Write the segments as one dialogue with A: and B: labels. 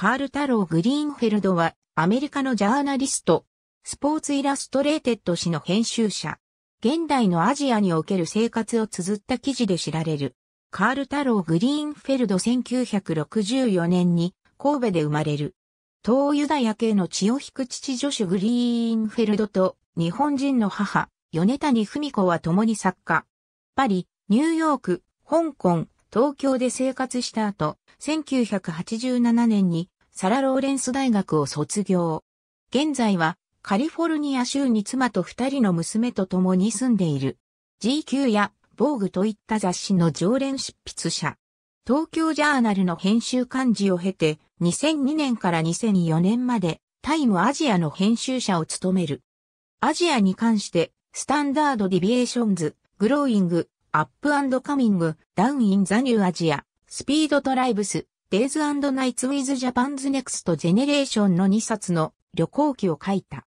A: カール太郎グリーンフェルドは、アメリカの
B: ジャーナリスト、スポーツイラストレーテッド誌の編集者。現代のアジアにおける生活を綴った記事で知られる。カール太郎グリーンフェルド1964年に神戸で生まれる。東ユダヤ系の血を引く父女子グリーンフェルドと日本人の母、米谷文子は共に作家。パリ、ニューヨーク、香港、東京で生活した後、1987年にサラ・ローレンス大学を卒業。現在はカリフォルニア州に妻と二人の娘と共に住んでいる。GQ や防具といった雑誌の常連執筆者。東京ジャーナルの編集幹事を経て、2002年から2004年まで、タイムアジアの編集者を務める。アジアに関して、スタンダードディビエーションズ、グローイング、アップカミング、ダウンインザニューアジア、スピードトライブス、デイズナイツウィズジャパンズネクストジェネレーションの2冊の旅行記を書いた。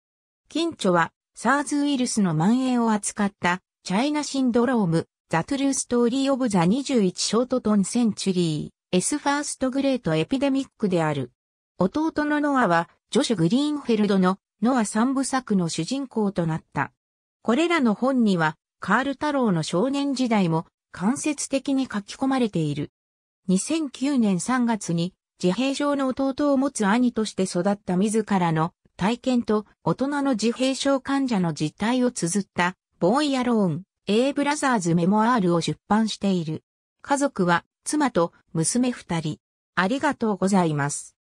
B: 近著は、サーズウイルスの蔓延を扱った、チャイナシンドローム、ザトゥルーストーリーオブザ21ショートトンセンチュリー、エスファーストグレートエピデミックである。弟のノアは、ジョシュ・グリーンフェルドのノア三部作の主人公となった。これらの本には、カール太郎の少年時代も間接的に書き込まれている。2009年3月に自閉症の弟を持つ兄として育った自らの体験と大人の自閉症患者の実態を綴ったボーイアローン A ブラザーズメモアールを出版している。家族は妻と娘
A: 二人。ありがとうございます。